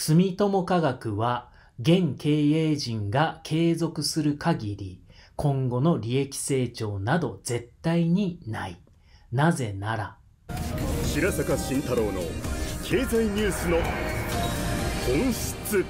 住友科学は現経営陣が継続する限り今後の利益成長など絶対にないなぜなら白坂慎太郎の経済ニュースの本質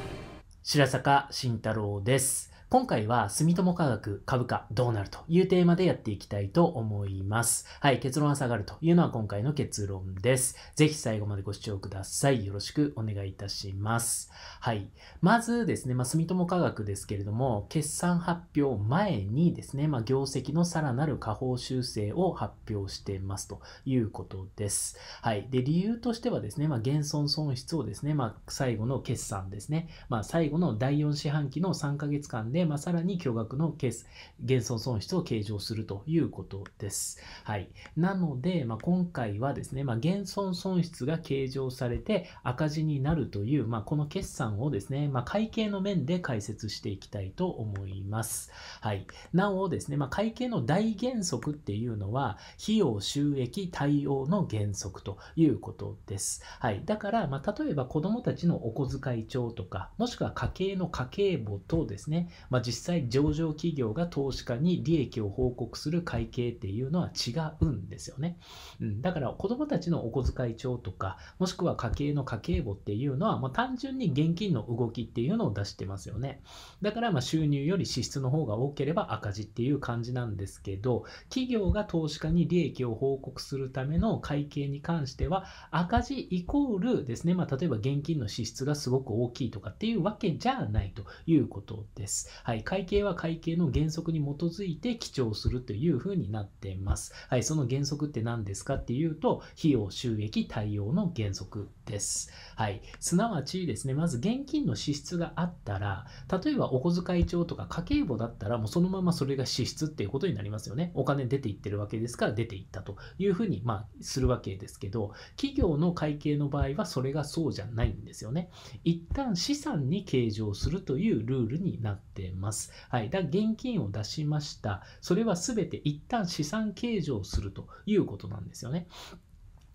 白坂慎太郎です今回は住友科学株価どうなるというテーマでやっていきたいと思います。はい、結論は下がるというのは今回の結論です。ぜひ最後までご視聴ください。よろしくお願いいたします。はい。まずですね、まあ、住友科学ですけれども、決算発表前にですね、まあ、業績のさらなる下方修正を発表してますということです。はい。で、理由としてはですね、まあ、減損損失をですね、まあ、最後の決算ですね、まあ、最後の第4四半期の3ヶ月間でで、まあ、さらに巨額のケース、減損損失を計上するということです。はい。なので、まあ、今回はですね、まあ、減損損失が計上されて赤字になるという、まあ、この決算をですね、まあ、会計の面で解説していきたいと思います。はい。なおですね、まあ、会計の大原則っていうのは、費用収益対応の原則ということです。はい。だから、まあ、例えば子供たちのお小遣い帳とか、もしくは家計の家計簿等ですね、まあ、実際上場企業が投資家に利益を報告する会計っていうのは違うんですよね、うん、だから子どもたちのお小遣い帳とかもしくは家計の家計簿っていうのは、まあ、単純に現金の動きっていうのを出してますよねだからま収入より支出の方が多ければ赤字っていう感じなんですけど企業が投資家に利益を報告するための会計に関しては赤字イコールですね、まあ、例えば現金の支出がすごく大きいとかっていうわけじゃないということです。はい、会計は会計の原則に基づいて記帳するというふうになってます。はい、その原則って何ですかっていうと、費用収益対応の原則です。はい。すなわちですね、まず現金の支出があったら、例えばお小遣い帳とか家計簿だったら、もうそのままそれが支出っていうことになりますよね。お金出ていってるわけですから出ていったというふうに、まあ、するわけですけど、企業の会計の場合はそれがそうじゃないんですよね。一旦資産に計上するというルールになってます。はい。だ現金を出しました。それは全て一旦資産計上するということなんですよね。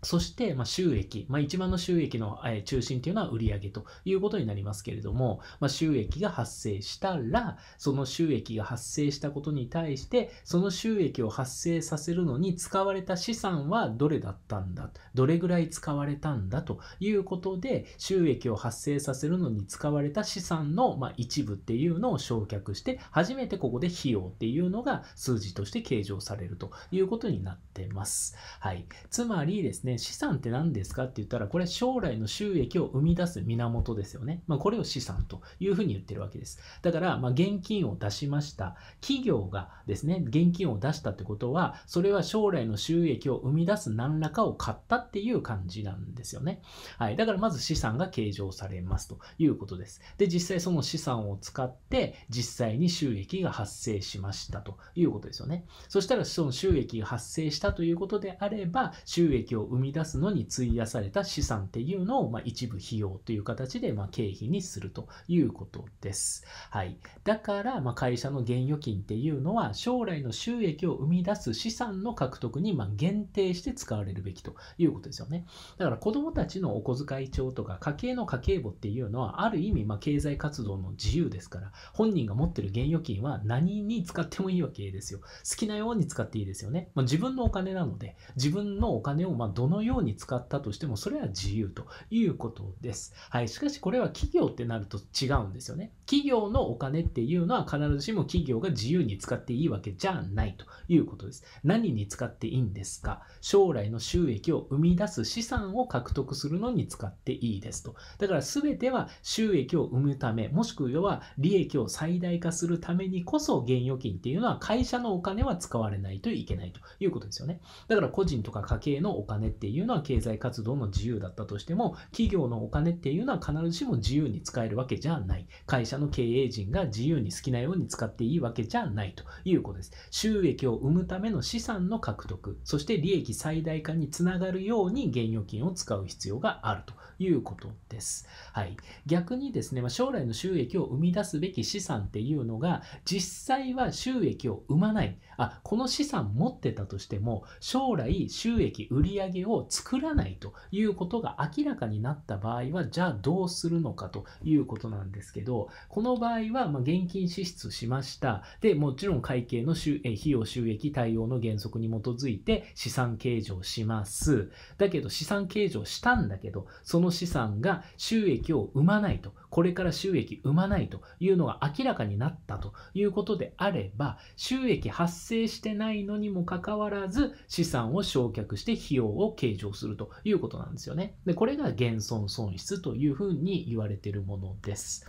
そして、ま収益。まあ、一番の収益の中心というのは売上ということになりますけれども、まあ、収益が発生したら、その収益が発生したことに対して、その収益を発生させるのに使われた資産はどれだったんだ、どれぐらい使われたんだということで、収益を発生させるのに使われた資産の、ま一部っていうのを償却して、初めてここで費用っていうのが数字として計上されるということになってます。はい。つまりですね、で資産って何ですかって言ったらこれ将来の収益を生み出す源ですよね、まあ、これを資産というふうに言ってるわけですだからま現金を出しました企業がですね現金を出したってことはそれは将来の収益を生み出す何らかを買ったっていう感じなんですよね、はい、だからまず資産が計上されますということですで実際その資産を使って実際に収益が発生しましたということですよねそしたらその収益が発生したということであれば収益を生みみ出すのに費やされた資産っていうのを、まあ、一部費用という形で、まあ、経費にするということです。はい。だから、まあ、会社の現預金っていうのは、将来の収益を生み出す資産の獲得に、ま限定して使われるべきということですよね。だから子供たちのお小遣い帳とか、家計の家計簿っていうのは、ある意味、まあ、経済活動の自由ですから、本人が持ってる現預金は何に使ってもいいわけですよ。好きなように使っていいですよね。ま自分のお金なので、自分のお金を、まどののように使ったとしても、それは自由ということです。はい。しかし、これは企業ってなると違うんですよね。企業のお金っていうのは必ずしも企業が自由に使っていいわけじゃないということです。何に使っていいんですか将来の収益を生み出す資産を獲得するのに使っていいですと。だから全ては収益を生むため、もしくは利益を最大化するためにこそ現預金っていうのは会社のお金は使われないといけないということですよね。だから個人とか家計のお金ってっていうのは経済活動の自由だったとしても企業のお金っていうのは必ずしも自由に使えるわけじゃない会社の経営陣が自由に好きなように使っていいわけじゃないということです収益を生むための資産の獲得そして利益最大化につながるように現預金を使う必要があるということです。はい、逆にですね、まあ、将来の収益を生み出すべき資産っていうのが実際は収益を生まないあこの資産持ってたとしても将来収益売上を作らないということが明らかになった場合はじゃあどうするのかということなんですけどこの場合はま現金支出しましたでもちろん会計の費用収益対応の原則に基づいて資産計上しますだけど資産計上したんだけどそのの資産が収益を生まないと、これから収益生まないというのが明らかになったということであれば、収益発生してないのにもかかわらず、資産を償却して費用を計上するということなんですよね。で、これが減損損失というふうに言われているものです。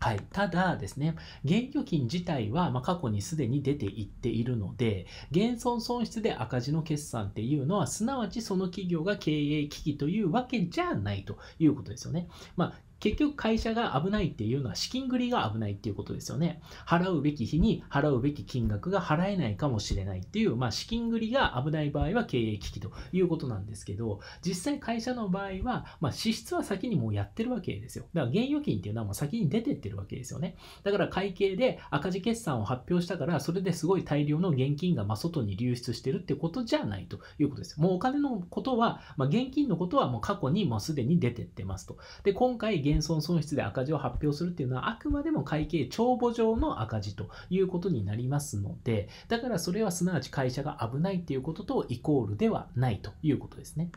はい、ただですね、現預金自体は、ま過去にすでに出ていっているので、減損損失で赤字の決算っていうのは、すなわちその企業が経営危機というわけじゃないということですよね。まあ、結局会社が危ないっていうのは資金繰りが危ないっていうことですよね。払うべき日に払うべき金額が払えないかもしれないっていう、まあ、資金繰りが危ない場合は経営危機ということなんですけど、実際会社の場合は、まあ、支出は先にもうやってるわけですよ。だから現預金っていうのはもう先に出てってるわけですよね。だから会計で赤字決算を発表したから、それですごい大量の現金がま外に流出してるってことじゃないということです。もうお金のことは、まあ、現金のことはもう過去にもうすでに出てってますと。で、今回減損損失で赤字を発表するっていうのはあくまでも会計帳簿上の赤字ということになりますのでだからそれはすなわち会社が危ないっていうこととイコールではないということですね。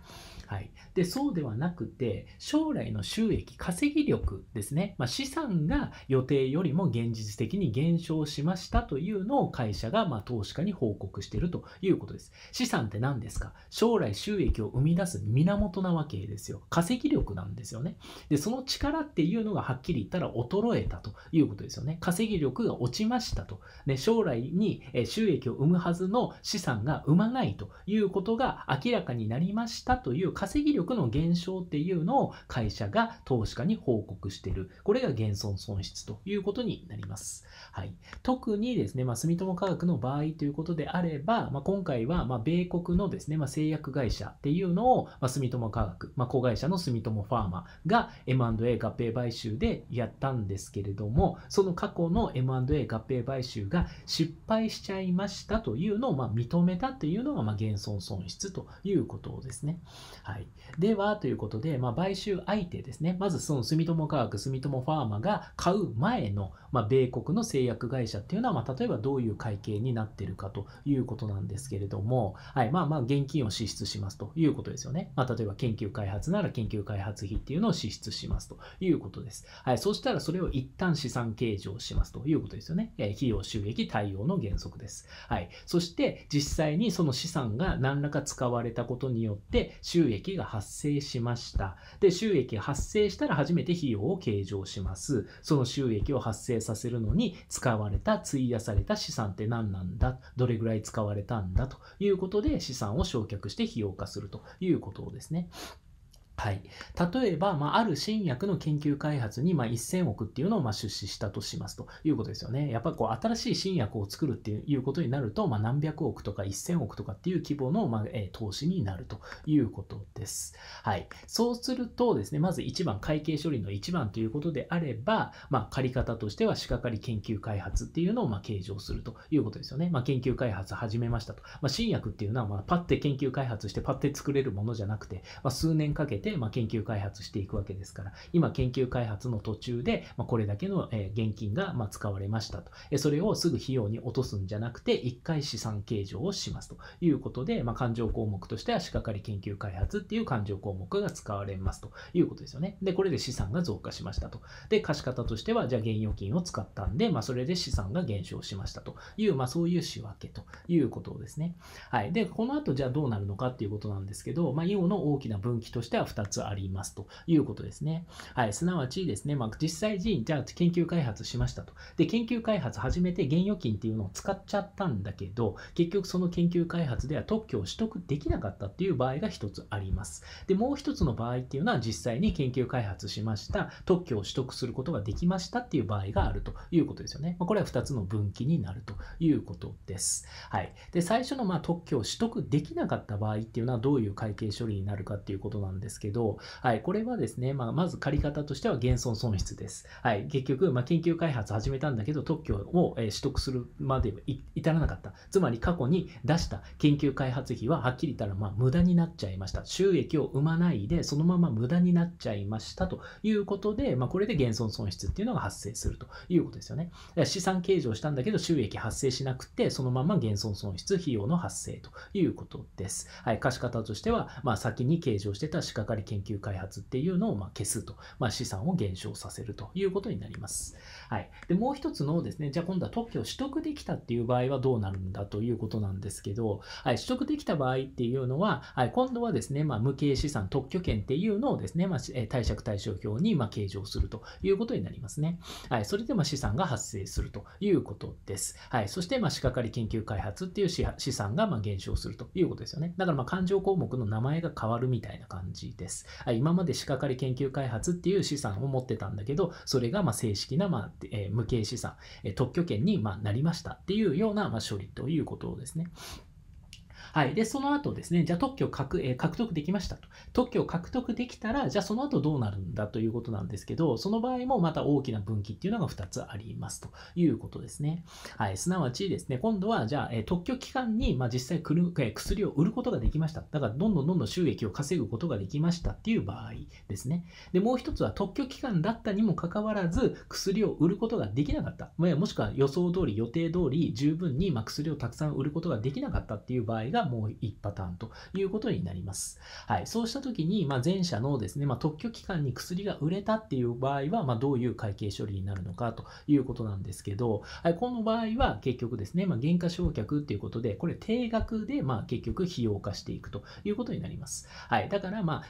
はい、でそうではなくて将来の収益稼ぎ力ですね、まあ、資産が予定よりも現実的に減少しましたというのを会社がま投資家に報告しているということです資産って何ですか将来収益を生み出す源なわけですよ稼ぎ力なんですよねでその力っていうのがはっきり言ったら衰えたということですよね。稼ぎ力が落ちましたと。ね、将来に収益を生むはずの資産が生まないということが明らかになりましたという稼ぎ力の減少っていうのを会社が投資家に報告している。これが減損損失ということになります。はい。特にですね、まあ、住友化学の場合ということであれば、まあ、今回は、ま米国のですね、まあ、製薬会社っていうのを、ま住友化学、ま子会社の住友ファーマが M&A 合併買収でやったんですけれども、その過去の M&A 合併買収が失敗しちゃいましたというのをま認めたというのがま減損損失ということですね。はい、では、ということで、ま買収相手ですね。まずその住友化学、住友ファーマが買う前のまあ、米国の製薬会社っていうのは、まあ、例えばどういう会計になってるかということなんですけれども、はい、まあまあ現金を支出しますということですよね。まあ、例えば研究開発なら研究開発費っていうのを支出しますということです。はい、そうしたらそれを一旦資産計上しますということですよね。えー、費用収益対応の原則です。はい、そして実際にその資産が何らか使われたことによって収益が発生しました。で、収益が発生したら初めて費用を計上します。その収益を発生成させるのに使われた、費やされた資産って何なんだ、どれぐらい使われたんだということで資産を償却して費用化するということですね。はい、例えば、まあ、ある新薬の研究開発に、まあ、1000億っていうのを、まあ、出資したとしますということですよね。やっぱりこう新しい新薬を作るっていうことになると、まあ、何百億とか1000億とかっていう規模の、まあえ投資になるということです。はい、そうするとですね、まず1番、会計処理の1番ということであれば、まあ、借方としては、仕掛かり研究開発っていうのを、まあ、計上するということですよね。まあ、研究開発始めましたと。まあ、新薬っていうのは、まあ、パッて研究開発して、パッて作れるものじゃなくて、まあ、数年かけて、で、まあ、研究開発していくわけですから、今研究開発の途中で、まあ、これだけの、え現金が、ま使われましたと、えそれをすぐ費用に落とすんじゃなくて、1回資産計上をしますということで、まあ、勘定項目としては、仕掛かり研究開発っていう勘定項目が使われますということですよね。で、これで資産が増加しましたと。で、貸方としては、じゃあ現預金を使ったんで、まあ、それで資産が減少しましたという、まあ、そういう仕分けということですね。はい。で、この後、じゃあどうなるのかっていうことなんですけど、まあ、イオの大きな分岐としては、2つありますということですね。はい、すなわちですね、まあ、実際に、じゃあ研究開発しましたと。で、研究開発始めて現預金っていうのを使っちゃったんだけど、結局その研究開発では特許を取得できなかったっていう場合が1つあります。で、もう1つの場合っていうのは実際に研究開発しました、特許を取得することができましたっていう場合があるということですよね。まあ、これは2つの分岐になるということです。はい。で、最初のま特許を取得できなかった場合っていうのはどういう会計処理になるかっていうことなんですけど、はい、これはですね、まあ、まず借り方としては減損損失です。はい、結局、まあ、研究開発始めたんだけど、特許を、えー、取得するまで至らなかった。つまり過去に出した研究開発費ははっきり言ったら、まあ、無駄になっちゃいました。収益を生まないで、そのまま無駄になっちゃいましたということで、まあ、これで減損損失っていうのが発生するということですよね。資産計上したんだけど、収益発生しなくて、そのまま減損損失、費用の発生ということです。はい、貸方としては、まあ、先に計上してた資掛かり研究開発っていうのをま消すと、まあ、資産を減少させるということになります。はい、でもう一つのですね、じゃあ今度は特許を取得できたっていう場合はどうなるんだということなんですけど、はい、取得できた場合っていうのは、はい、今度はですね、まあ、無形資産特許権っていうのをですね、まあ、貸借対照表にま計上するということになりますね。はい、それでま資産が発生するということです。はい、そしてまあ仕掛かり研究開発っていう資産がま減少するということですよね。だからま勘定項目の名前が変わるみたいな感じでです。今まで仕掛かり研究開発っていう資産を持ってたんだけど、それがま正式なま無形資産、特許権にまなりましたっていうようなま処理ということですね。はい。で、その後ですね、じゃあ特許を獲,、えー、獲得できましたと。特許を獲得できたら、じゃあその後どうなるんだということなんですけど、その場合もまた大きな分岐っていうのが2つありますということですね。はい。すなわちですね、今度はじゃあ、えー、特許期間に、まあ、実際くる、えー、薬を売ることができました。だからどんどんどんどん収益を稼ぐことができましたっていう場合ですね。で、もう一つは特許期間だったにもかかわらず、薬を売ることができなかった。もしくは予想通り、予定通り、十分に、まあ、薬をたくさん売ることができなかったっていう場合が、がもう1パターンということになります。はい。そうした時に、まあ、前者のですね、まあ、特許期間に薬が売れたっていう場合は、まあ、どういう会計処理になるのかということなんですけど、はい、この場合は結局ですね、まあ、減価償却っていうことで、これ定額で、まあ、結局費用化していくということになります。はい。だから、まあ、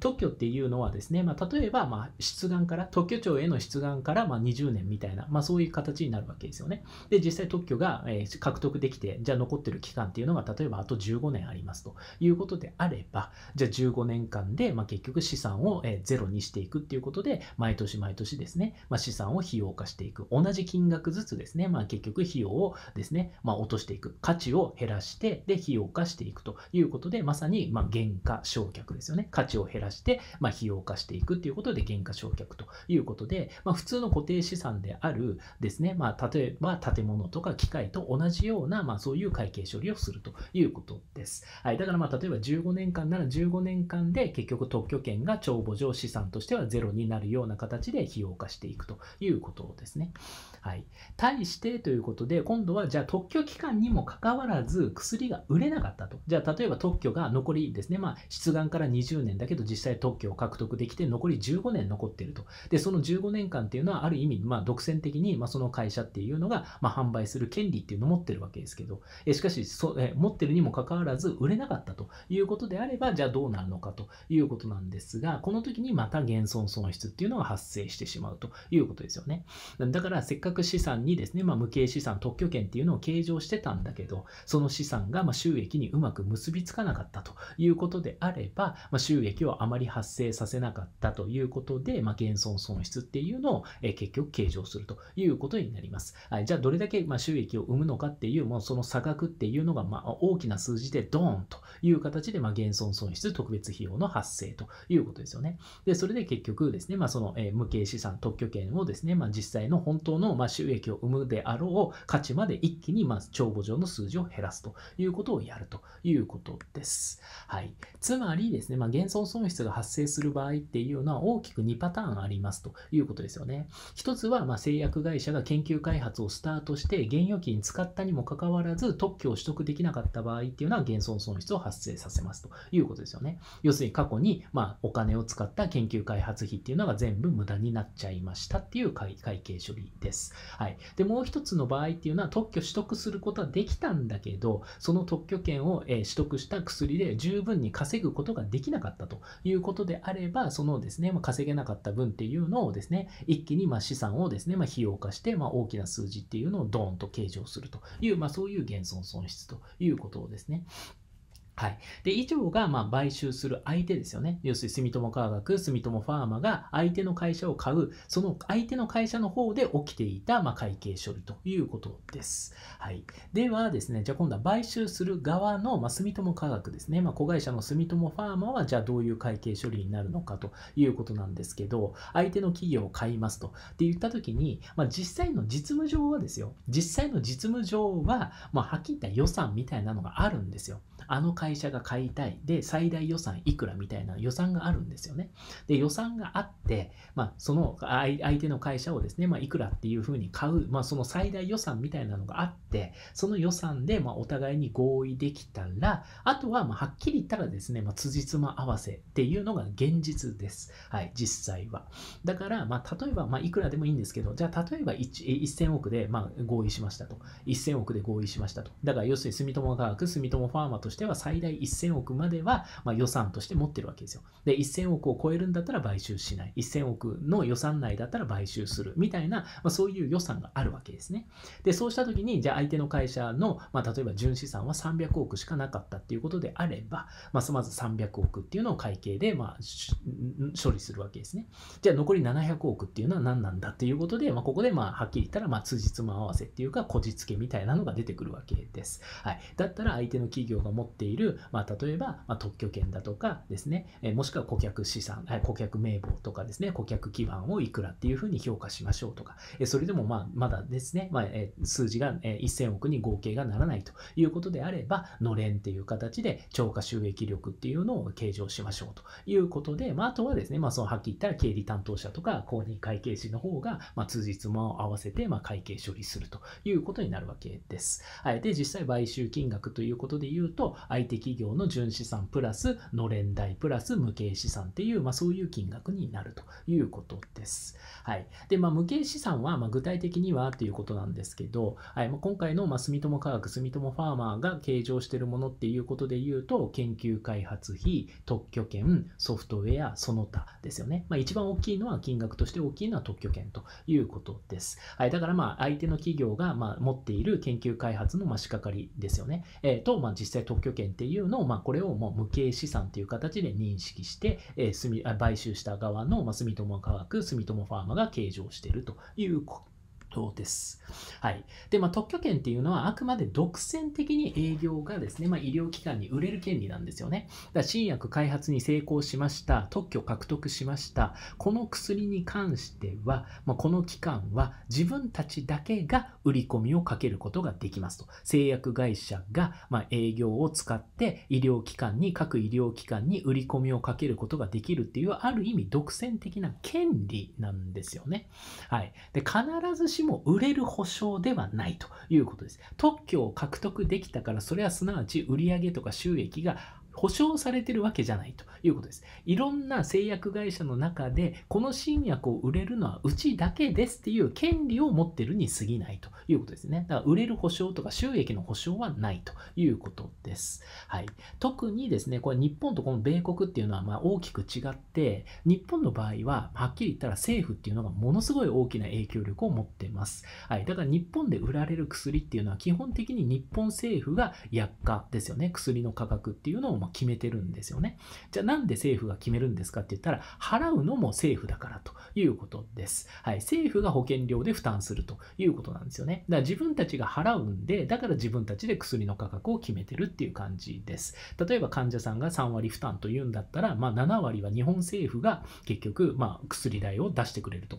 特許っていうのはですね、まあ、例えばま出願から特許庁への出願からま20年みたいな、まあ、そういう形になるわけですよねで実際特許が獲得できてじゃあ残ってる期間っていうのが例えばあと15年ありますということであればじゃあ15年間でま結局資産をゼロにしていくっていうことで毎年毎年ですね、まあ、資産を費用化していく同じ金額ずつですね、まあ、結局費用をですね、ま落としていく価値を減らしてで費用化していくということでまさにま原価償却ですよね価値を減ららして、まあ、費用化していくということで、減価償却ということで、まあ、普通の固定資産であるですね、まあ、例えば建物とか機械と同じような、まあ、そういう会計処理をするということです。はい、だから、まあ、例えば15年間なら15年間で結局特許権が帳簿上資産としてはゼロになるような形で費用化していくということですね。はい、対してということで、今度はじゃあ特許期間にもかかわらず薬が売れなかったと。じゃあ例えば特許が残りですね、まあ、出願から20年だけど実際特許を獲得できて残り15年残っているとでその15年間っていうのはある意味、まあ、独占的に、まあ、その会社っていうのが、まあ、販売する権利っていうのを持ってるわけですけどえしかしそえ持ってるにもかかわらず売れなかったということであればじゃあどうなるのかということなんですがこの時にまた現存損失っていうのが発生してしまうということですよねだからせっかく資産にですね、まあ、無形資産特許権っていうのを計上してたんだけどその資産がま収益にうまく結びつかなかったということであれば、まあ、収益をあまり発生させなかったということで、まあ、減損損失っていうのを、え結局計上するということになります。はい、じゃあどれだけ、ま収益を生むのかっていう、もうその差額っていうのが、ま大きな数字でドーンという形で、ま減損損失特別費用の発生ということですよね。で、それで結局ですね、まあ、その、え無形資産特許権をですね、まあ、実際の本当の、ま収益を生むであろう価値まで一気に、ま帳簿上の数字を減らすということをやるということです。はい。つまりですね、まあ、減損損失質が発生する場合っていうのは大きく2パターンありますということですよね。一つは、ま製薬会社が研究開発をスタートして原料金使ったにもかかわらず特許を取得できなかった場合っていうのは減損損失を発生させますということですよね。要するに過去に、まお金を使った研究開発費っていうのが全部無駄になっちゃいましたっていう会計処理です。はい。で、もう一つの場合っていうのは特許取得することはできたんだけど、その特許権を、え取得した薬で十分に稼ぐことができなかったということであれば、そのですね、まあ、稼げなかった分っていうのをですね、一気にま資産をですね、まあ、費用化して、ま大きな数字っていうのをドーンと計上するという、まあ、そういう減損損失ということをですね、はい。で、以上が、ま買収する相手ですよね。要するに、住友化学、住友ファーマが相手の会社を買う、その相手の会社の方で起きていた、ま会計処理ということです。はい。ではですね、じゃあ今度は買収する側の、ま住友化学ですね。まあ、子会社の住友ファーマは、じゃあどういう会計処理になるのかということなんですけど、相手の企業を買いますと。って言った時に、まあ、実際の実務上はですよ。実際の実務上は、まあ、はっきり言った予算みたいなのがあるんですよ。あの会社が買いたい、で、最大予算いくらみたいな予算があるんですよね。で、予算があって、まあ、その相手の会社をですね、まあ、いくらっていうふうに買う、まあ、その最大予算みたいなのがあって、その予算で、まお互いに合意できたら、あとは、まはっきり言ったらですね、まあ、辻褄合わせっていうのが現実です。はい、実際は。だから、ま例えば、まいくらでもいいんですけど、じゃあ、例えば1000億で、ま合意しましたと。1000億で合意しましたと。だから、要するに住友化学、住友ファーマとしてては最大1000億までは、ま予算として持ってるわけですよ。で、1000億を超えるんだったら買収しない。1000億の予算内だったら買収する。みたいな、まそういう予算があるわけですね。で、そうした時に、じゃあ相手の会社の、ま例えば純資産は300億しかなかったっていうことであれば、ままず300億っていうのを会計で、ま処理するわけですね。じゃあ残り700億っていうのは何なんだっていうことで、まここで、まあ、はっきり言ったら、まあ、辻褄合わせっていうか、こじつけみたいなのが出てくるわけです。はい。だったら相手の企業が持っている、まあ、例えば、ま特許権だとかですね、えもしくは顧客資産、顧客名簿とかですね、顧客基盤をいくらっていうふうに評価しましょうとか、えそれでも、まあ、まだですね、まあ、え数字が、え1000億に合計がならないということであれば、のれんっていう形で超過収益力っていうのを計上しましょうということで、まあ、あとはですね、まあ、そのはっきり言ったら経理担当者とか公認会計士の方が、まあ、通じつを合わせて、ま会計処理するということになるわけです。はい、で、実際買収金額ということで言うと、と相手企業の純資産プラスのれん代プラス無形資産っていう、まあ、そういう金額になるということです。はい。で、まあ、無形資産は、ま具体的にはということなんですけど、はいまあ、今回の、ま住友科学、住友ファーマーが計上してるものっていうことで言うと、研究開発費、特許権、ソフトウェア、その他ですよね。まあ、一番大きいのは、金額として大きいのは特許権ということです。はい。だから、まあ、相手の企業が、ま持っている研究開発の、ま仕掛かりですよね。えー、と、まあ、実際特拠権っていうのを、まあ、これをもう無形資産という形で認識して、えー、買収した側の、まあ、住友化学、住友ファーマが計上しているというです。はい。で、まあ、特許権っていうのはあくまで独占的に営業がですね、まあ、医療機関に売れる権利なんですよね。だから新薬開発に成功しました、特許獲得しました、この薬に関しては、まあ、この機関は自分たちだけが売り込みをかけることができますと。製薬会社が、ま営業を使って医療機関に、各医療機関に売り込みをかけることができるっていう、ある意味独占的な権利なんですよね。はい。で、必ずししも売れる保証ではないということです。特許を獲得できたから、それはすなわち売上とか収益が保証されてるわけじゃないということです。いろんな製薬会社の中で、この新薬を売れるのはうちだけですっていう権利を持ってるに過ぎないということですね。だから売れる保証とか収益の保証はないということです。はい。特にですね、これ日本とこの米国っていうのはま大きく違って、日本の場合ははっきり言ったら政府っていうのがものすごい大きな影響力を持ってます。はい。だから日本で売られる薬っていうのは基本的に日本政府が薬価ですよね。薬の価格っていうのをも決めてるんですよね。じゃあなんで政府が決めるんですかって言ったら、払うのも政府だからということです。はい。政府が保険料で負担するということなんですよね。だから自分たちが払うんで、だから自分たちで薬の価格を決めてるっていう感じです。例えば患者さんが3割負担というんだったら、まあ7割は日本政府が結局、まあ薬代を出してくれると。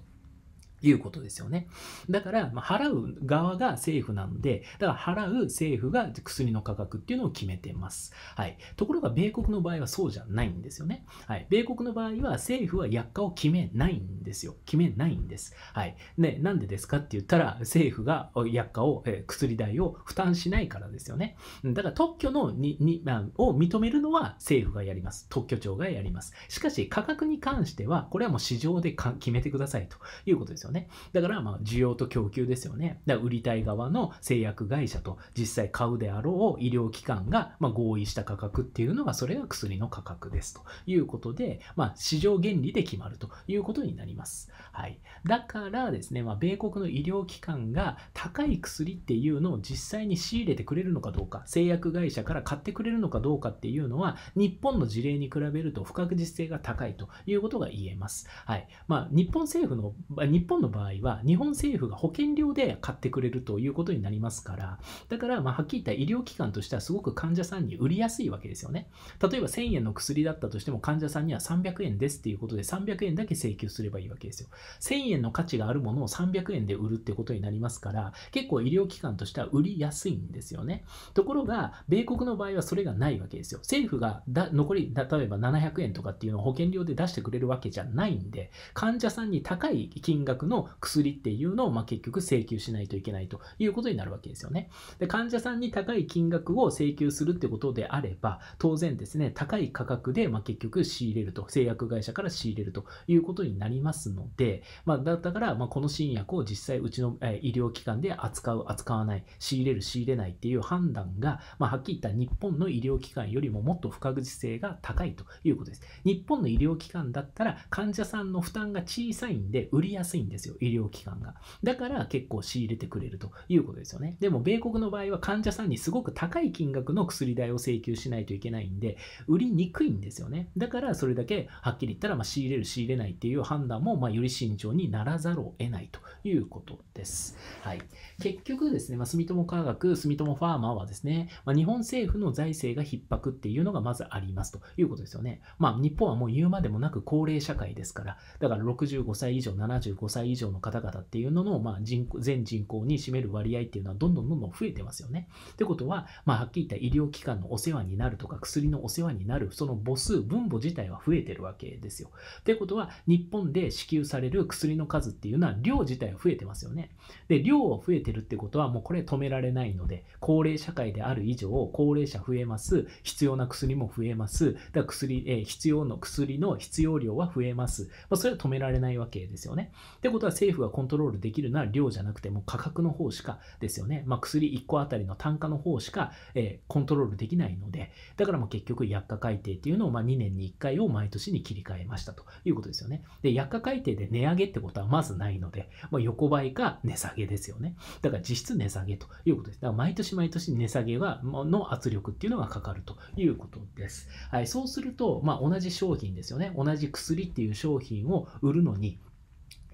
いうことですよね。だから、ま払う側が政府なんで、だから払う政府が薬の価格っていうのを決めてます。はい。ところが、米国の場合はそうじゃないんですよね。はい。米国の場合は政府は薬価を決めないんですよ。決めないんです。はい。で、なんでですかって言ったら、政府が薬価を、え薬代を負担しないからですよね。だから特許のにに、まあ、を認めるのは政府がやります。特許庁がやります。しかし、価格に関しては、これはもう市場で決めてくださいということですよね。ね。だから、まあ、需要と供給ですよね。だから、売りたい側の製薬会社と実際買うであろう医療機関が、ま合意した価格っていうのが、それが薬の価格ですということで、まあ、市場原理で決まるということになります。はい。だからですね、まあ、米国の医療機関が高い薬っていうのを実際に仕入れてくれるのかどうか、製薬会社から買ってくれるのかどうかっていうのは、日本の事例に比べると不確実性が高いということが言えます。はい。まあ、日本政府の、日本の場合は日本政府が保険料で買ってくれるということになりますからだからまあはっきり言った医療機関としてはすごく患者さんに売りやすいわけですよね例えば1000円の薬だったとしても患者さんには300円ですっていうことで300円だけ請求すればいいわけですよ1000円の価値があるものを300円で売るってことになりますから結構医療機関としては売りやすいんですよねところが米国の場合はそれがないわけですよ政府がだ残り例えば700円とかっていうのを保険料で出してくれるわけじゃないんで患者さんに高い金額の薬っていうのを、まあ、結局請求しないといけないということになるわけですよね。で患者さんに高い金額を請求するってことであれば、当然ですね、高い価格で、まあ、結局仕入れると、製薬会社から仕入れるということになりますので、まあ、だから、まあこの新薬を実際うちの、え医療機関で扱う、扱わない、仕入れる、仕入れないっていう判断が、まあ、はっきり言った日本の医療機関よりももっと不確実性が高いということです。日本の医療機関だったら患者さんの負担が小さいんで、売りやすいんです。ですよ、医療機関が。だから結構仕入れてくれるということですよね。でも、米国の場合は患者さんにすごく高い金額の薬代を請求しないといけないんで、売りにくいんですよね。だから、それだけはっきり言ったら、ま仕入れる、仕入れないっていう判断も、まより慎重にならざるを得ないということです。はい、結局ですね、まあ、住友化学、住友ファーマーはですね、まあ、日本政府の財政が逼迫っていうのがまずありますということですよね。まあ、日本はもう言うまでもなく高齢社会ですから、だから65歳以上、75歳歳以上の方々っていうのの、まあ、人口全人口に占める割合っていうのはどんどんどんどん増えてますよね。ってことは、まあ、はっきり言った医療機関のお世話になるとか薬のお世話になるその母数分母自体は増えてるわけですよ。ってことは日本で支給される薬の数っていうのは量自体は増えてますよね。で量を増えてるってことはもうこれ止められないので高齢社会である以上高齢者増えます必要な薬も増えますだ薬、えー、必要の薬の必要量は増えます、まあ、それは止められないわけですよね。ってことは政府がコントロールできるのは量じゃなくて、もう価格の方しかですよね。まあ、薬1個あたりの単価の方しか、えー、コントロールできないので、だからもう結局薬価改定っていうのをまあ2年に1回を毎年に切り替えましたということですよね。で、薬価改定で値上げってことはまずないので、まあ、横ばいか値下げですよね。だから実質値下げということです。だから毎年毎年値下げはの圧力っていうのがかかるということです。はい、そうすると、まあ、同じ商品ですよね。同じ薬っていう商品を売るのに、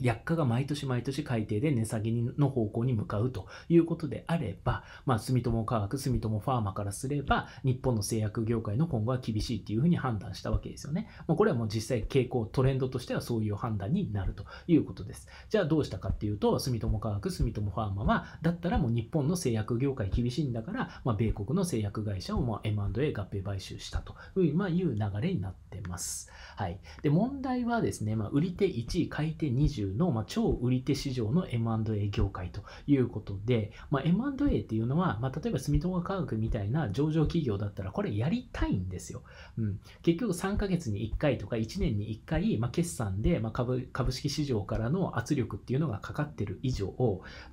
薬価が毎年毎年改定で値下げの方向に向かうということであれば、まあ、住友化学、住友ファーマからすれば、日本の製薬業界の今後は厳しいっていうふうに判断したわけですよね。もうこれはもう実際傾向、トレンドとしてはそういう判断になるということです。じゃあどうしたかっていうと、住友化学、住友ファーマは、だったらもう日本の製薬業界厳しいんだから、まあ、米国の製薬会社をま M&A 合併買収したという,、まあ、いう流れになってます。はい。で、問題はですね、まあ、売り手1位、買い手25州の、まあ、超売り手市場の M&A 業界ということで、まあ、M&A っていうのは、まあ、例えば住友化学みたいな上場企業だったらこれやりたいんですよ、うん、結局3ヶ月に1回とか1年に1回、まあ、決算で、まあ株、株式市場からの圧力っていうのがかかってる以上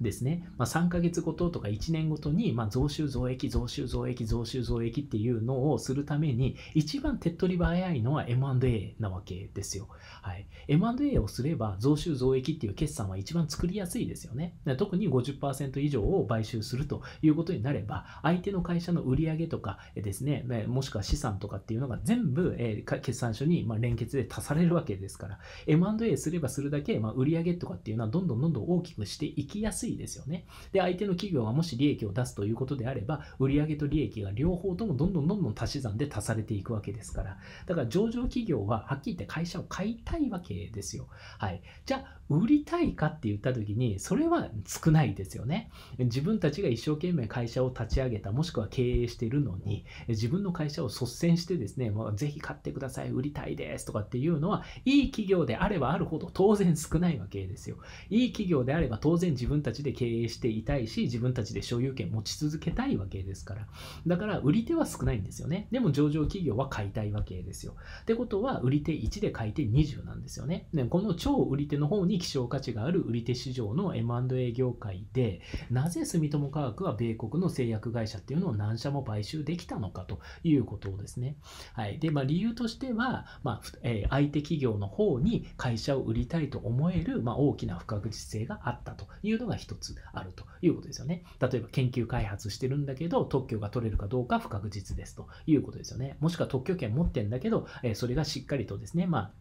ですね、まあ、3ヶ月ごととか1年ごとに、まあ、増収増益増収増益増収増益っていうのをするために一番手っ取り早いのは M&A なわけですよ、はい、M&A をすれば増収増増益っていう決算は一番作りやすいですよね。特に50%以上を買収するということになれば、相手の会社の売り上げとかですね、もしくは資産とかっていうのが全部決算書に連結で足されるわけですから、M&A すればするだけ売り上げとかっていうのはどんどんどんどん大きくしていきやすいですよね。で、相手の企業がもし利益を出すということであれば、売り上げと利益が両方ともどんどんどんどん足し算で足されていくわけですから、だから上場企業ははっきり言って会社を買いたいわけですよ。はい。じゃあ、売りたいかって言った時にそれは少ないですよね自分たちが一生懸命会社を立ち上げたもしくは経営してるのに自分の会社を率先してですねぜひ買ってください売りたいですとかっていうのはいい企業であればあるほど当然少ないわけですよいい企業であれば当然自分たちで経営していたいし自分たちで所有権持ち続けたいわけですからだから売り手は少ないんですよねでも上場企業は買いたいわけですよってことは売り手1で買い手20なんですよねねこの超売り手の方に希少価値がある売り手市場の M&A 業界でなぜ住友化学は米国の製薬会社っていうのを何社も買収できたのかということですね。はいでまあ、理由としては、まあえー、相手企業の方に会社を売りたいと思える、まあ、大きな不確実性があったというのが一つあるということですよね。例えば研究開発してるんだけど特許が取れるかどうか不確実ですということですよね。もしくは特許権持ってんだけど、えー、それがしっかりとですね、まあ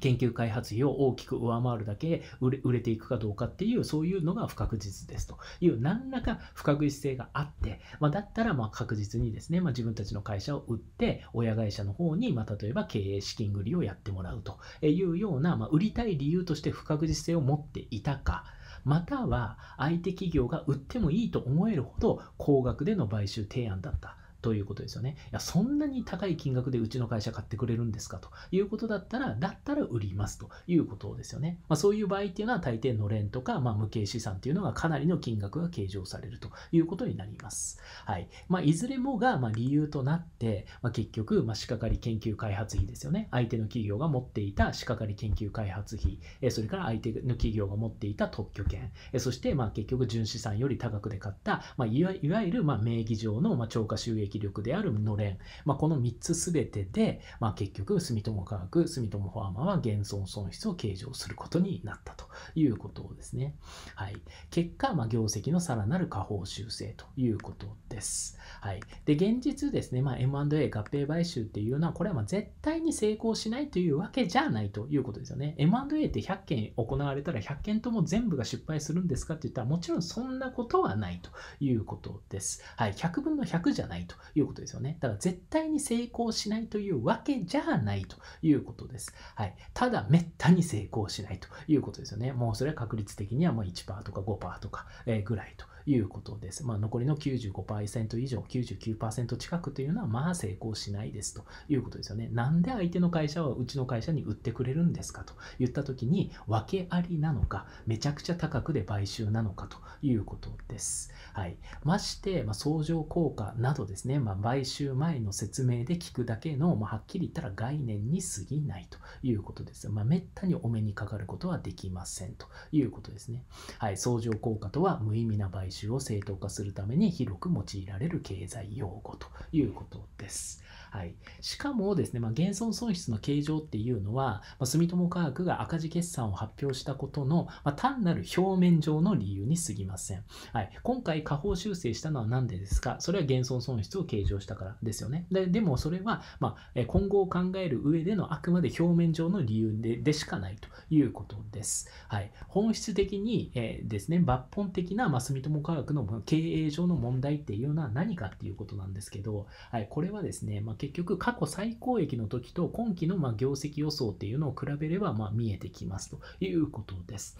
研究開発費を大きく上回るだけ売れていくかどうかっていうそういうのが不確実ですという何らか不確実性があって、まあ、だったらまあ確実にですね、まあ、自分たちの会社を売って親会社の方に、まあ、例えば経営資金繰りをやってもらうというような、まあ、売りたい理由として不確実性を持っていたかまたは相手企業が売ってもいいと思えるほど高額での買収提案だったということですよね。いや、そんなに高い金額でうちの会社買ってくれるんですかということだったら、だったら売りますということですよね。まあ、そういう場合っていうのは、大抵のれんとか、まあ、無形資産っていうのがかなりの金額が計上されるということになります。はい。まあ、いずれもが、ま理由となって、ま結局、まあ、仕掛かり研究開発費ですよね。相手の企業が持っていた仕掛かり研究開発費、えそれから相手の企業が持っていた特許権、えそして、まあ、結局、純資産より高くで買った、まいわゆる、ま名義上の、ま超過収益力であるのれん、まあ、この3つ全てで、まあ、結局住友化学住友ファーマは現存損失を計上することになったということですね、はい、結果、まあ、業績のさらなる下方修正ということです、はい、で現実ですね、まあ、M&A 合併買収っていうのはこれはま絶対に成功しないというわけじゃないということですよね M&A って100件行われたら100件とも全部が失敗するんですかって言ったらもちろんそんなことはないということです、はい、100分の100じゃないということですよね。だから絶対に成功しないというわけじゃないということです。はい。ただ、めったに成功しないということですよね。もうそれは確率的にはもう1%とか5%とか、ぐらいということです。まあ、残りの95%以上、99%近くというのは、まあ成功しないですということですよね。なんで相手の会社はうちの会社に売ってくれるんですかと言ったときに、訳ありなのか、めちゃくちゃ高くで買収なのかということです。はい、まして、まあ、相乗効果などですね、まあ、買収前の説明で聞くだけの、まあ、はっきり言ったら概念に過ぎないということです。まあ、めったにお目にかかることはできませんということですね。はい、相乗効果とは無意味な買収を正当化するために広く用いられる経済用語ということです。はい、しかもですね、まあ、減損損失の形状っていうのは、まあ、住友化学が赤字決算を発表したことの、まあ、単なる表面上の理由に過ぎません、はい、今回下方修正したのは何でですかそれは減損損失を計上したからですよねででもそれは、まあ、今後を考える上でのあくまで表面上の理由ででしかないということです、はい、本質的に、えー、ですね抜本的な、まあ、住友化学の経営上の問題っていうのは何かっていうことなんですけど、はい、これはですね、まあ結局過去最高益の時と今期のま業績予想っていうのを比べればま見えてきますということです。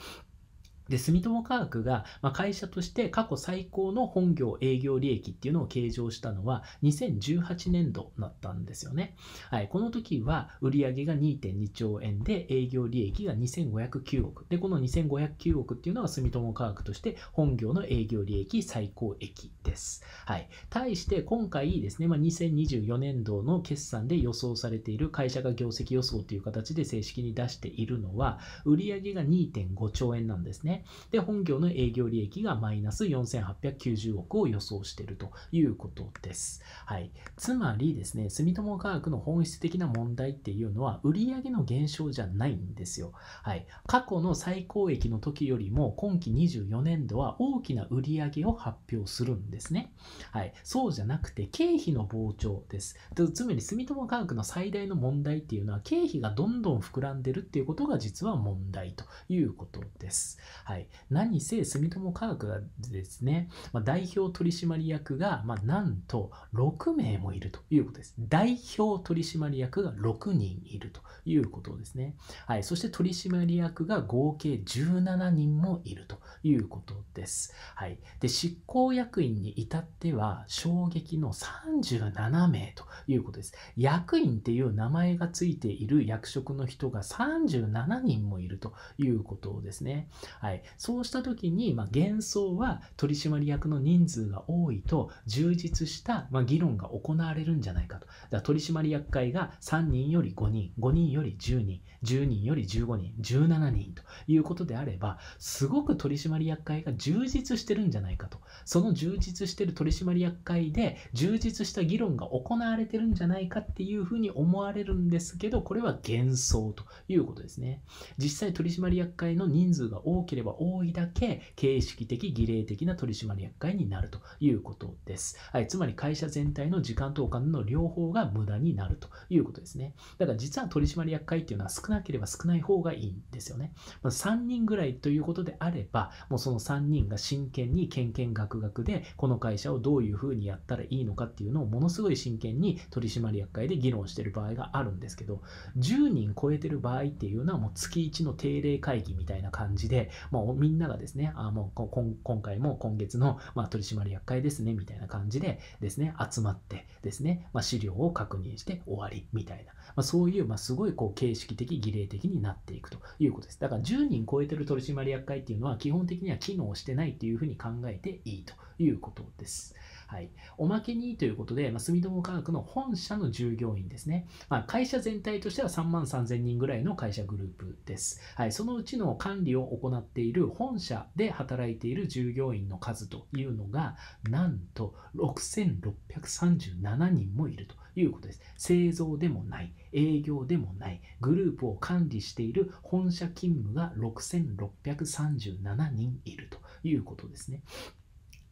で、住友化学が会社として過去最高の本業営業利益っていうのを計上したのは2018年度だったんですよね。はい、この時は売上が2.2兆円で営業利益が2509億。で、この2509億っていうのは住友化学として本業の営業利益最高益です。はい。対して今回ですね、まあ、2024年度の決算で予想されている会社が業績予想という形で正式に出しているのは、売上が2.5兆円なんですね。で、本業の営業利益がマイナス4890億を予想しているということです。はい。つまりですね、住友科学の本質的な問題っていうのは、売上の減少じゃないんですよ。はい。過去の最高益の時よりも、今期24年度は大きな売上を発表するんです。ですね。はい、そうじゃなくて経費の膨張です。つまり住友科学の最大の問題っていうのは経費がどんどん膨らんでるっていうことが実は問題ということです。はい、何せ住友科学がですね、まあ、代表取締役が、まあ、なんと6名もいるということです。代表取締役が6人いるということですね。はい、そして取締役が合計17人もいるということです。はい、で執行役員に至っては衝撃の37名ということです。役員っていう名前がついている役職の人が37人もいるということですね。はい、そうした時に、まあ、幻想は取締役の人数が多いと充実した、まあ、議論が行われるんじゃないかと。だ取締役会が3人より5人、5人より10人、10人より15人、17人ということであれば、すごく取締役会が充実してるんじゃないかと、その充実してる取締役会で充実した議論が行われてるんじゃないかっていうふうに思われるんですけど、これは幻想ということですね。実際取締役会の人数が多ければ多いだけ、形式的、儀礼的な取締役会になるということです。はい、つまり会社全体の時間とお金の両方が無駄になるということですね。だから実は取締役会っていうのは少少なければ少ない方がいいんですよね。ま3人ぐらいということであれば、もうその3人が真剣にけんけんがくがくで、この会社をどういうふうにやったらいいのかっていうのをものすごい真剣に取締役会で議論してる場合があるんですけど、10人超えてる場合っていうのはもう月1の定例会議みたいな感じで、まあ、みんながですね、あもう今回も今月の、ま取締役会ですね、みたいな感じでですね、集まってですね、まあ、資料を確認して終わりみたいな、まあ、そういう、ますごいこう形式的儀礼的になっていくということです。だから10人超えてる取締役会っていうのは基本的には機能してないっていうふうに考えていいということです。はい、おまけにということで、まあ、住友化学の本社の従業員ですね、まあ、会社全体としては3万3000人ぐらいの会社グループです、はい、そのうちの管理を行っている本社で働いている従業員の数というのがなんと6637人もいるということです製造でもない営業でもないグループを管理している本社勤務が6637人いるということですね。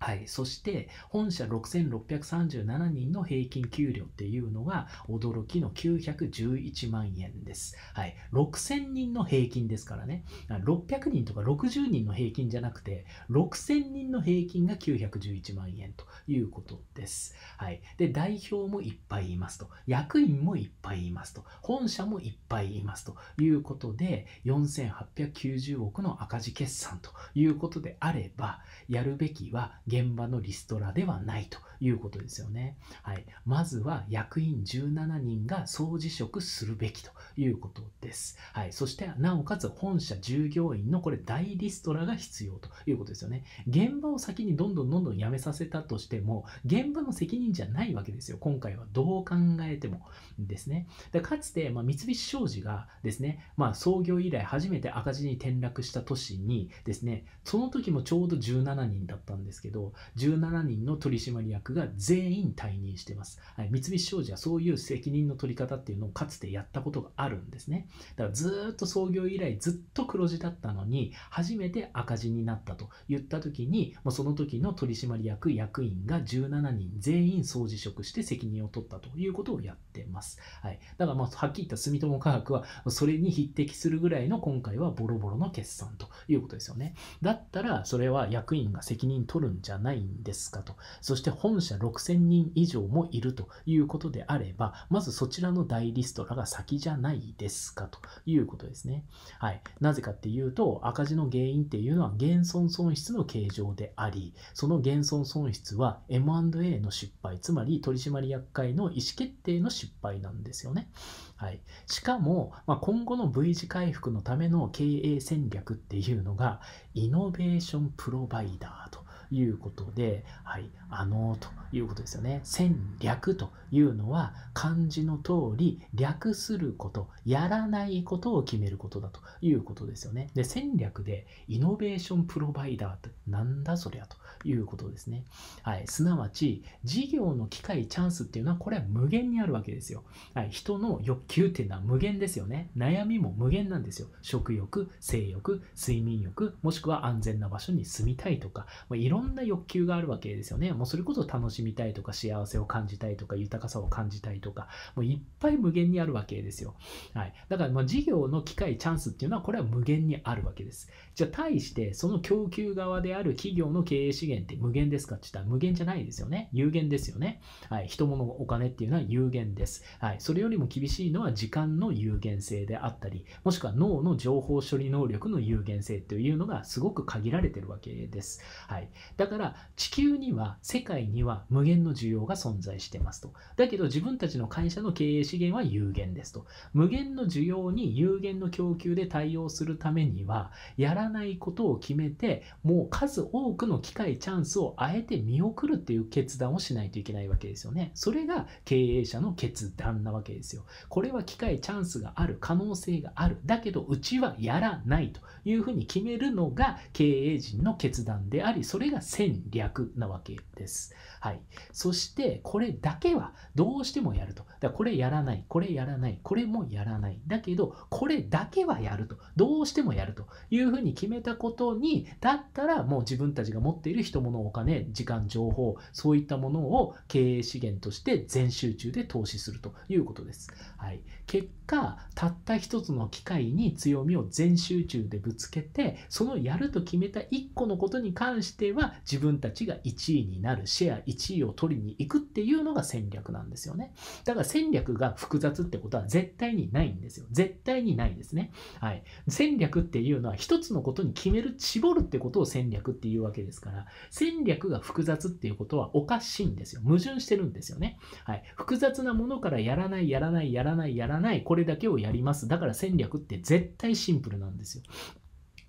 はい、そして本社6637人の平均給料っていうのが驚きの911万円です、はい、6000人の平均ですからね600人とか60人の平均じゃなくて6000人の平均が911万円ということです、はい、で代表もいっぱいいますと役員もいっぱいいますと本社もいっぱいいますということで4890億の赤字決算ということであればやるべきは現場のリストラではないということですよね。はい、まずは役員17人が総辞職するべきということです。はい、そしてなおかつ本社従業員のこれ大リストラが必要ということですよね。現場を先にどんどんどんどん辞めさせたとしても現場の責任じゃないわけですよ。今回はどう考えてもですね。でかつて、まあ、三菱商事がですね、まあ、創業以来初めて赤字に転落した年にですね、その時もちょうど17人だったんですけどど17人の取締役が全員退任してます、はい、三菱商事はそういう責任の取り方っていうのをかつてやったことがあるんですねだからずっと創業以来ずっと黒字だったのに初めて赤字になったと言った時にもうその時の取締役役員が17人全員総辞職して責任を取ったということをやってます、はい、だからまあはっきり言った住友科学はそれに匹敵するぐらいの今回はボロボロの決算ということですよねだったらそれは役員が責任取るんじゃじゃないんですかと。そして本社6000人以上もいるということであれば、まずそちらの大リストラが先じゃないですかということですね。はい。なぜかっていうと、赤字の原因っていうのは減損損失の形状であり、その減損損失は M&A の失敗、つまり取締役会の意思決定の失敗なんですよね。はい。しかも、まあ、今後の V 字回復のための経営戦略っていうのが、イノベーションプロバイダーということで、はい、あのということですよね。戦略というのは漢字の通り略すること、やらないことを決めることだということですよね。で、戦略でイノベーションプロバイダーってなんだそりゃということですね。はい、すなわち、事業の機会、チャンスっていうのは、これは無限にあるわけですよ。はい、人の欲求っていうのは無限ですよね。悩みも無限なんですよ。食欲、性欲、睡眠欲、もしくは安全な場所に住みたいとか、まあ、いろんな欲求があるわけですよね。もうそれこそ楽しみたいとか、幸せを感じたいとか、豊かさを感じたいとか、もういっぱい無限にあるわけですよ。はい、だから、事業の機会、チャンスっていうのは、これは無限にあるわけです。じゃあ対してその供給側である企業の経営資源って無限ですかって言ったら無限じゃないですよね。有限ですよね。はい。人物お金っていうのは有限です。はい。それよりも厳しいのは時間の有限性であったり、もしくは脳の情報処理能力の有限性というのがすごく限られてるわけです。はい。だから地球には世界には無限の需要が存在してますと。だけど自分たちの会社の経営資源は有限ですと。無限の需要に有限の供給で対応するためには、やらないことを決めてもう数多くの機会チャンスをあえて見送るっていう決断をしないといけないわけですよねそれが経営者の決断なわけですよこれは機会チャンスがある可能性があるだけどうちはやらないというふうに決めるのが経営陣の決断でありそれが戦略なわけですはい。そして、これだけはどうしてもやると。だからこれやらない、これやらない、これもやらない。だけど、これだけはやると。どうしてもやるというふうに決めたことに、だったらもう自分たちが持っている人物、お金、時間、情報、そういったものを経営資源として全集中で投資するということです。はい。結果、たった一つの機会に強みを全集中でぶつけて、そのやると決めた1個のことに関しては、自分たちが1位になる、シェア1位を取りに行くっていうのが戦略なんですよね。だから戦略が複雑ってことは絶対にないんですよ。絶対にないですね。はい。戦略っていうのは一つのことに決める、絞るってことを戦略っていうわけですから、戦略が複雑っていうことはおかしいんですよ。矛盾してるんですよね。はい。複雑なものからやらない、やらない、やらない、やらない、これだけをやります。だから戦略って絶対シンプルなんですよ。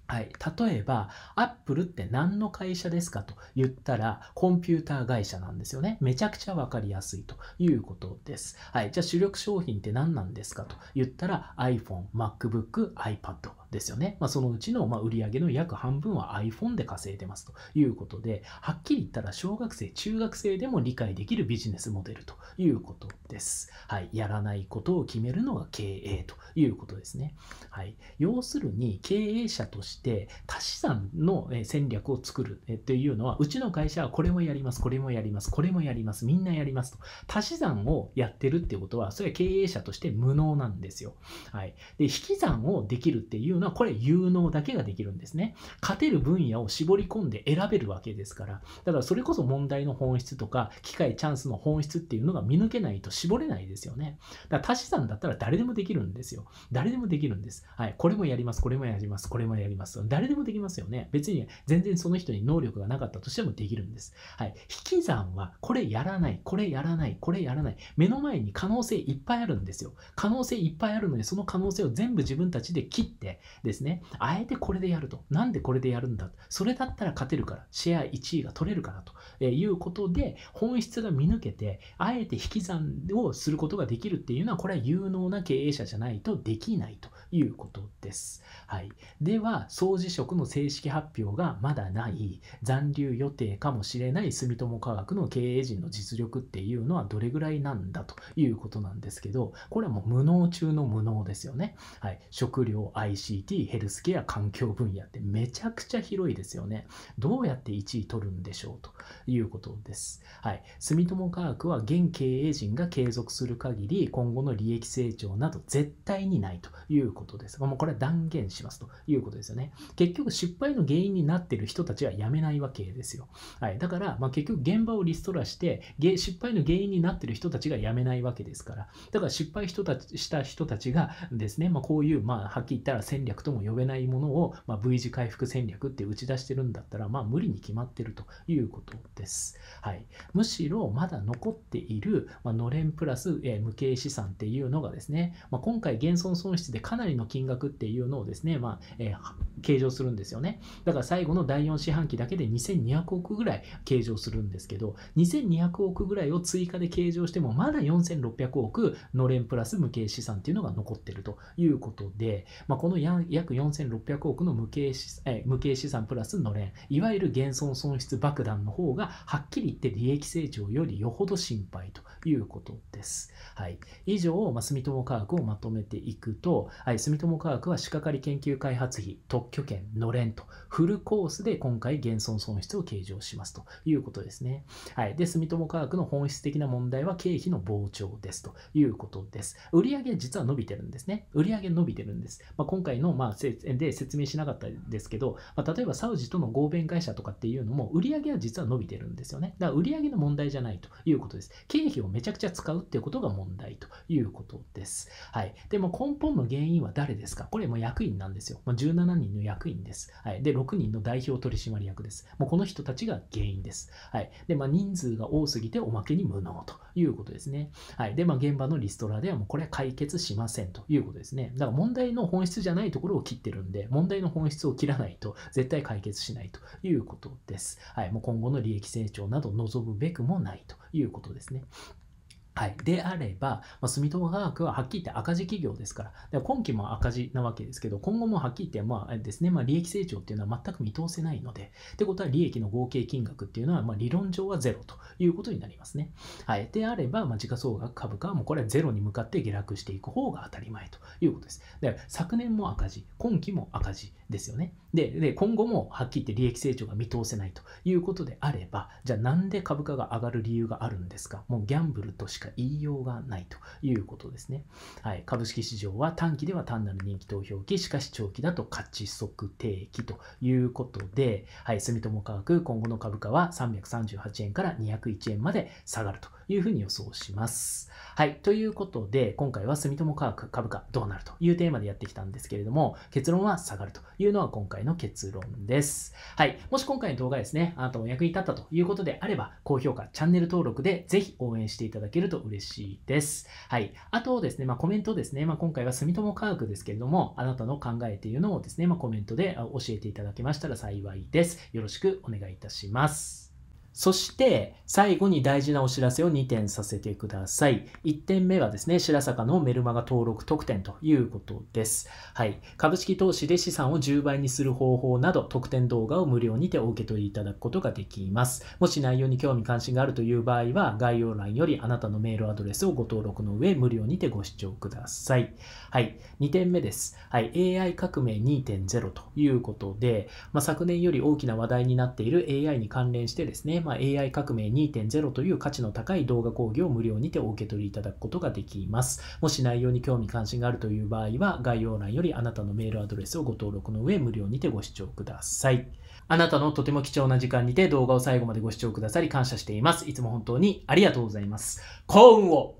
はい、例えば、アップルって何の会社ですかと言ったら、コンピューター会社なんですよね。めちゃくちゃわかりやすいということです。はい、じゃあ主力商品って何なんですかと言ったら、iPhone、MacBook、iPad。ですよね。まあ、そのうちのま売上の約半分は iPhone で稼いでますということで、はっきり言ったら小学生、中学生でも理解できるビジネスモデルということです。はい、やらないことを決めるのが経営ということですね。はい、要するに経営者として足し算の戦略を作るというのは、うちの会社はこれもやります、これもやります、これもやります、みんなやりますと。足し算をやってるってことは、それは経営者として無能なんですよ。はい、で引き算をできるっていうのはこれ有能だけができるんですね。勝てる分野を絞り込んで選べるわけですから。だからそれこそ問題の本質とか機械チャンスの本質っていうのが見抜けないと絞れないですよね。だから足し算だったら誰でもできるんですよ。誰でもできるんです。はい。これもやります。これもやります。これもやります。誰でもできますよね。別に全然その人に能力がなかったとしてもできるんです。はい。引き算はこれやらない、これやらない、これやらない。目の前に可能性いっぱいあるんですよ。可能性いっぱいあるので、その可能性を全部自分たちで切って、ですね。あえてこれでやると。なんでこれでやるんだそれだったら勝てるから。シェア1位が取れるからということで、本質が見抜けて、あえて引き算をすることができるっていうのは、これは有能な経営者じゃないとできないということです。はい。では、総辞職の正式発表がまだない、残留予定かもしれない住友科学の経営陣の実力っていうのはどれぐらいなんだということなんですけど、これはもう無能中の無能ですよね。はい。食料、i c l g t ヘルスケア、環境分野ってめちゃくちゃ広いですよね。どうやって1位取るんでしょうということです。はい。住友科学は現経営陣が継続する限り、今後の利益成長など絶対にないということです。もうこれは断言しますということですよね。結局失敗の原因になってる人たちは辞めないわけですよ。はい。だから、まあ、結局現場をリストラして、失敗の原因になってる人たちが辞めないわけですから。だから失敗した人たちがですね、まあ、こういう、まあ、はっきり言ったら戦略略とも呼べないものを、まあ、V 字回復戦略って打ち出してるんだったら、まあ、無理に決まってるということです。はい、むしろまだ残っている、まあ、のれんプラス、えー、無形資産っていうのがですね、まあ、今回減損損失でかなりの金額っていうのをですね、まあえー、計上するんですよね。だから最後の第4四半期だけで2200億ぐらい計上するんですけど、2200億ぐらいを追加で計上しても、まだ4600億のれんプラス無形資産っていうのが残ってるということで、まあ、このヤン約4600億の無形資え無形資産プラスのれん、いわゆる現存損失爆弾の方が、はっきり言って利益成長よりよほど心配ということです。はい、以上、まあ、住友科学をまとめていくと、はい、住友科学は仕掛かり研究開発費、特許権、のれんと、フルコースで今回、現存損失を計上しますということですね。はい、で、住友科学の本質的な問題は経費の膨張ですということです。売上実は伸びてるんですね。売上伸びてるんです。まあ、今回のの、まあ、で説明しなかったですけど、まあ、例えばサウジとの合弁会社とかっていうのも売り上げは実は伸びてるんですよね。だから売り上げの問題じゃないということです。経費をめちゃくちゃ使うっていうことが問題ということです。はい。でも根本の原因は誰ですかこれも役員なんですよ。ま17人の役員です。はい。で、6人の代表取締役です。もうこの人たちが原因です。はい。で、まあ、人数が多すぎておまけに無能ということですね。はい。で、まあ、現場のリストラではもうこれは解決しませんということですね。だから問題の本質じゃないないところを切ってるんで、問題の本質を切らないと絶対解決しないということです。はい、もう今後の利益成長など望むべくもないということですね。はい、であれば、まあ、住友化学ははっきり言って赤字企業ですから、で今期も赤字なわけですけど、今後もはっきり言って、まあですねまあ、利益成長っていうのは全く見通せないので、ってことは利益の合計金額っていうのは、まあ、理論上はゼロということになりますね。はい、であれば、まあ、時価総額株価はもうこれはゼロに向かって下落していく方が当たり前ということです。で昨年も赤字、今期も赤字、ですよね。で、今後もはっきり言って利益成長が見通せないということであれば、じゃあなんで株価が上がる理由があるんですかもうギャンブルとしか言いようがないということですね。はい、株式市場は短期では単なる人気投票期、しかし長期だと価値測定期ということで、はい、住友価格、今後の株価は338円から201円まで下がるというふうに予想します。はい。ということで、今回は住友科学株価どうなるというテーマでやってきたんですけれども、結論は下がるというのは今回の結論です。はい。もし今回の動画ですね、あなたお役に立ったということであれば、高評価、チャンネル登録でぜひ応援していただけると嬉しいです。はい。あとですね、まあ、コメントですね、まあ、今回は住友科学ですけれども、あなたの考えというのをですね、まあ、コメントで教えていただけましたら幸いです。よろしくお願いいたします。そして最後に大事なお知らせを2点させてください。1点目はですね、白坂のメルマガ登録特典ということです。はい。株式投資で資産を10倍にする方法など特典動画を無料にてお受け取りいただくことができます。もし内容に興味関心があるという場合は、概要欄よりあなたのメールアドレスをご登録の上、無料にてご視聴ください。はい。2点目です。はい。AI 革命2.0ということで、まあ、昨年より大きな話題になっている AI に関連してですね、まあ、AI 革命2.0という価値の高い動画講義を無料にてお受け取りいただくことができます。もし内容に興味関心があるという場合は、概要欄よりあなたのメールアドレスをご登録の上、無料にてご視聴ください。あなたのとても貴重な時間にて動画を最後までご視聴くださり感謝しています。いつも本当にありがとうございます。幸運を